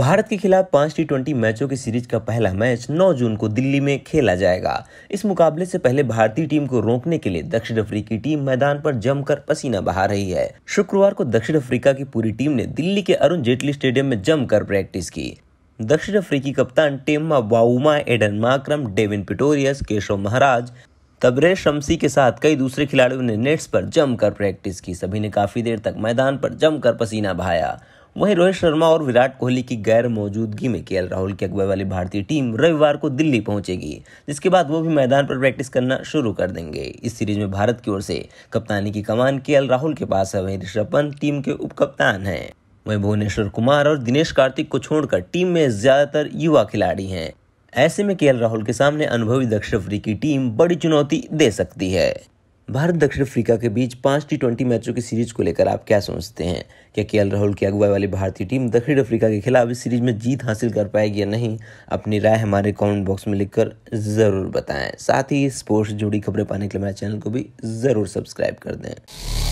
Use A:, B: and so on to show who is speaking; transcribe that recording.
A: भारत के खिलाफ पांच टी ट्वेंटी मैचों की सीरीज का पहला मैच 9 जून को दिल्ली में खेला जाएगा इस मुकाबले से पहले भारतीय टीम को रोकने के लिए दक्षिण अफ्रीकी टीम मैदान पर जमकर पसीना बहा रही है शुक्रवार को दक्षिण अफ्रीका की पूरी टीम ने दिल्ली के अरुण जेटली स्टेडियम में जमकर प्रैक्टिस की दक्षिण अफ्रीकी कप्तान Temba Bavuma Aiden Markram Dwaine Pretorius Keshav Maharaj Tabraiz Shamsi के साथ कई दूसरे खिलाड़ियों ने नेट्स पर जमकर प्रैक्टिस की सभी ने काफी देर तक मैदान पर जमकर पसीना बहाया वहीं रोहित शर्मा और विराट कोहली की गैर मौजूदगी में के राहुल की अगुवाई वाली भारतीय टीम रविवार को दिल्ली पहुंचेगी जिसके बाद वो भी मैदान पर प्रैक्टिस करना शुरू कर देंगे इस सीरीज में भारत की ओर से कप्तानी की कमान के राहुल के पास है वहीं ऋषभ पंत टीम के उप कप्तान है वहीं भुवनेश्वर कुमार और दिनेश कार्तिक को छोड़कर टीम में ज्यादातर युवा खिलाड़ी हैं ऐसे में के राहुल के सामने अनुभवी दक्षिण अफ्रीकी टीम बड़ी चुनौती दे सकती है भारत दक्षिण अफ्रीका के बीच पांच टी ट्वेंटी मैचों की सीरीज को लेकर आप क्या सोचते हैं क्या के राहुल की अगुवाई वाली भारतीय टीम दक्षिण अफ्रीका के खिलाफ इस सीरीज में जीत हासिल कर पाएगी या नहीं अपनी राय हमारे कमेंट बॉक्स में लिखकर ज़रूर बताएं साथ ही स्पोर्ट्स जुड़ी खबरें पाने के लिए हमारे चैनल को भी ज़रूर सब्सक्राइब कर दें